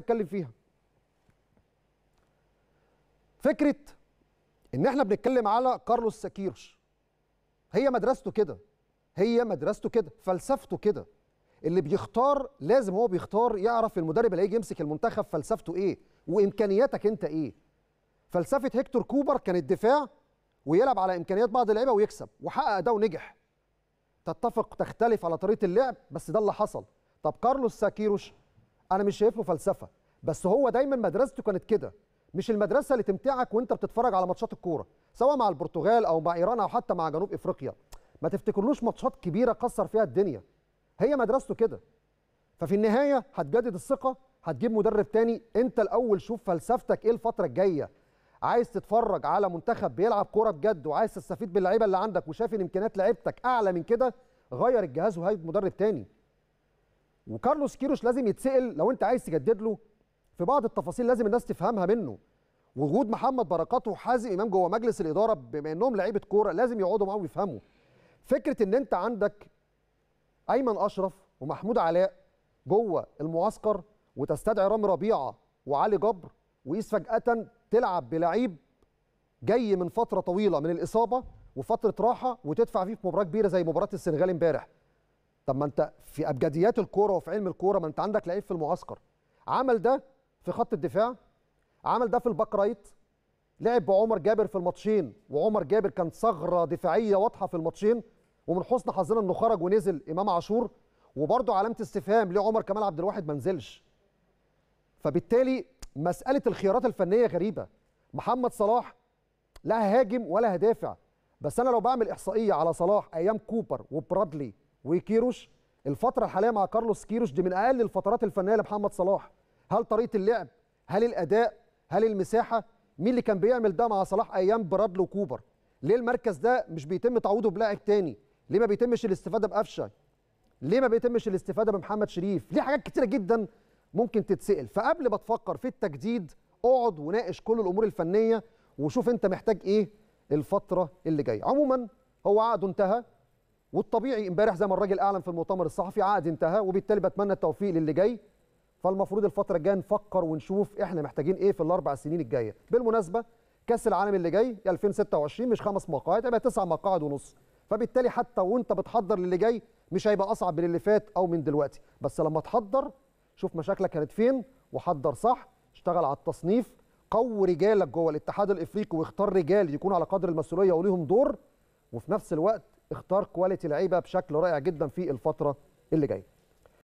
نتكلم فيها فكره ان احنا بنتكلم على كارلوس ساكيرش هي مدرسته كده هي مدرسته كده فلسفته كده اللي بيختار لازم هو بيختار يعرف المدرب اللي هيجي يمسك المنتخب فلسفته ايه وامكانياتك انت ايه فلسفه هيكتور كوبر كانت الدفاع ويلعب على امكانيات بعض اللعيبه ويكسب وحقق ده ونجح تتفق تختلف على طريقه اللعب بس ده اللي حصل طب كارلوس ساكيروش انا مش شايف له فلسفه بس هو دايما مدرسته كانت كده مش المدرسه اللي تمتعك وانت بتتفرج على ماتشات الكوره سواء مع البرتغال او مع ايران او حتى مع جنوب افريقيا ما تفتكرلوش ماتشات كبيره كسر فيها الدنيا هي مدرسته كده ففي النهايه هتجدد الثقه هتجيب مدرب تاني انت الاول شوف فلسفتك ايه الفتره الجايه عايز تتفرج على منتخب بيلعب كوره بجد وعايز تستفيد باللعيبه اللي عندك وشايف ان امكانيات لعيبتك اعلى من كده غير الجهاز وهيب مدرب تاني وكارلوس كيروش لازم يتسال لو انت عايز تجدد له في بعض التفاصيل لازم الناس تفهمها منه وجود محمد بركات وحازم امام جوه مجلس الاداره بما انهم لعيبه كوره لازم يقعدوا معاهم ويفهموا فكره ان انت عندك ايمن اشرف ومحمود علاء جوه المعسكر وتستدعي رامي ربيعه وعلي جبر وقيس فجاه تلعب بلعيب جاي من فتره طويله من الاصابه وفتره راحه وتدفع فيه في مباراه كبيره زي مباراه السنغال امبارح طب ما انت في ابجديات الكوره وفي علم الكوره ما انت عندك لعيب في المعسكر عمل ده في خط الدفاع عمل ده في الباك رايت لعب بعمر جابر في الماتشين وعمر جابر كان ثغره دفاعيه واضحه في الماتشين ومن حسن حظنا انه خرج ونزل امام عاشور وبرده علامه استفهام ليه عمر كمال عبد الواحد ما نزلش فبالتالي مساله الخيارات الفنيه غريبه محمد صلاح لا هاجم ولا هدافع بس انا لو بعمل احصائيه على صلاح ايام كوبر وبرادلي وكيروش الفتره الحاليه مع كارلوس كيروش دي من اقل الفترات الفنيه لمحمد صلاح هل طريقه اللعب هل الاداء هل المساحه مين اللي كان بيعمل ده مع صلاح ايام برادلو كوبر ليه المركز ده مش بيتم تعويضه بلاعب تاني ليه ما بيتمش الاستفاده بقفشه ليه ما بيتمش الاستفاده بمحمد شريف ليه حاجات كتيره جدا ممكن تتسال فقبل ما تفكر في التجديد اقعد وناقش كل الامور الفنيه وشوف انت محتاج ايه الفتره اللي جايه عموما هو عقده انتهى والطبيعي امبارح زي ما الراجل اعلن في المؤتمر الصحفي عقد انتهى وبالتالي بتمنى التوفيق للي جاي فالمفروض الفتره الجايه نفكر ونشوف احنا محتاجين ايه في الاربع سنين الجايه بالمناسبه كاس العالم اللي جاي 2026 مش خمس مقاعد هيبقى تسع مقاعد ونص فبالتالي حتى وانت بتحضر للي جاي مش هيبقى اصعب من اللي فات او من دلوقتي بس لما تحضر شوف مشاكلك كانت فين وحضر صح اشتغل على التصنيف قو رجالك جوه الاتحاد الافريقي واختار رجال يكونوا على قدر المسؤوليه وليهم دور وفي نفس الوقت اختار كواليتي لعيبه بشكل رائع جدا في الفتره اللي جايه